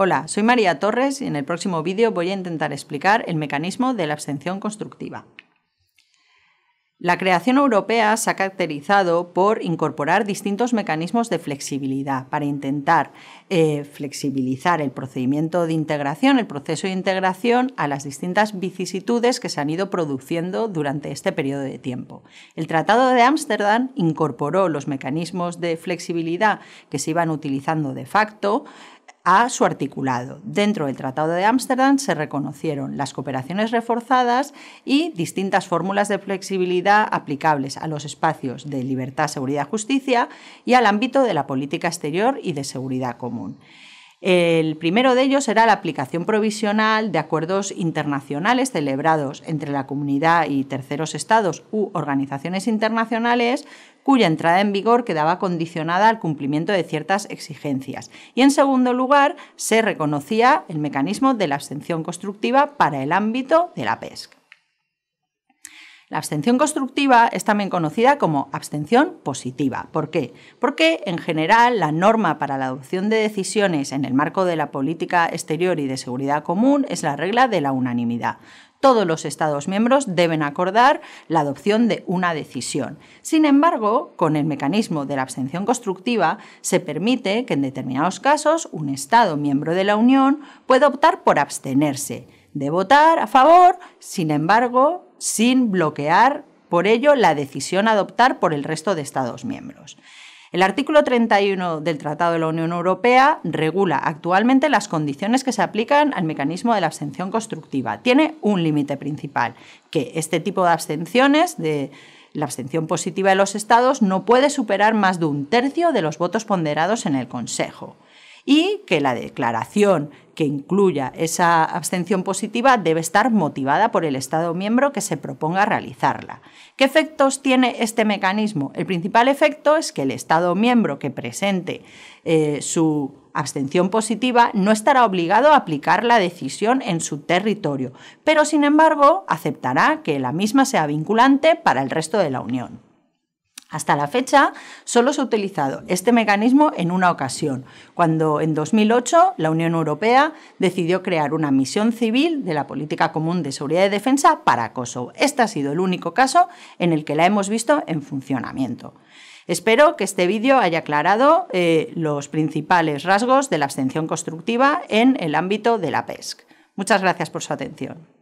Hola, soy María Torres y en el próximo vídeo voy a intentar explicar el mecanismo de la abstención constructiva. La creación europea se ha caracterizado por incorporar distintos mecanismos de flexibilidad para intentar eh, flexibilizar el procedimiento de integración, el proceso de integración a las distintas vicisitudes que se han ido produciendo durante este periodo de tiempo. El Tratado de Ámsterdam incorporó los mecanismos de flexibilidad que se iban utilizando de facto a su articulado. Dentro del Tratado de Ámsterdam se reconocieron las cooperaciones reforzadas y distintas fórmulas de flexibilidad aplicables a los espacios de libertad, seguridad, justicia y al ámbito de la política exterior y de seguridad común. El primero de ellos era la aplicación provisional de acuerdos internacionales celebrados entre la comunidad y terceros estados u organizaciones internacionales cuya entrada en vigor quedaba condicionada al cumplimiento de ciertas exigencias. Y en segundo lugar, se reconocía el mecanismo de la abstención constructiva para el ámbito de la pesca. La abstención constructiva es también conocida como abstención positiva. ¿Por qué? Porque en general la norma para la adopción de decisiones en el marco de la política exterior y de seguridad común es la regla de la unanimidad todos los Estados miembros deben acordar la adopción de una decisión. Sin embargo, con el mecanismo de la abstención constructiva, se permite que en determinados casos un Estado miembro de la Unión pueda optar por abstenerse de votar a favor, sin embargo, sin bloquear, por ello, la decisión a adoptar por el resto de Estados miembros. El artículo 31 del Tratado de la Unión Europea regula actualmente las condiciones que se aplican al mecanismo de la abstención constructiva. Tiene un límite principal, que este tipo de abstenciones, de la abstención positiva de los Estados, no puede superar más de un tercio de los votos ponderados en el Consejo y que la declaración que incluya esa abstención positiva debe estar motivada por el Estado miembro que se proponga realizarla. ¿Qué efectos tiene este mecanismo? El principal efecto es que el Estado miembro que presente eh, su abstención positiva no estará obligado a aplicar la decisión en su territorio, pero sin embargo aceptará que la misma sea vinculante para el resto de la Unión. Hasta la fecha solo se ha utilizado este mecanismo en una ocasión, cuando en 2008 la Unión Europea decidió crear una misión civil de la Política Común de Seguridad y Defensa para Kosovo. Este ha sido el único caso en el que la hemos visto en funcionamiento. Espero que este vídeo haya aclarado eh, los principales rasgos de la abstención constructiva en el ámbito de la PESC. Muchas gracias por su atención.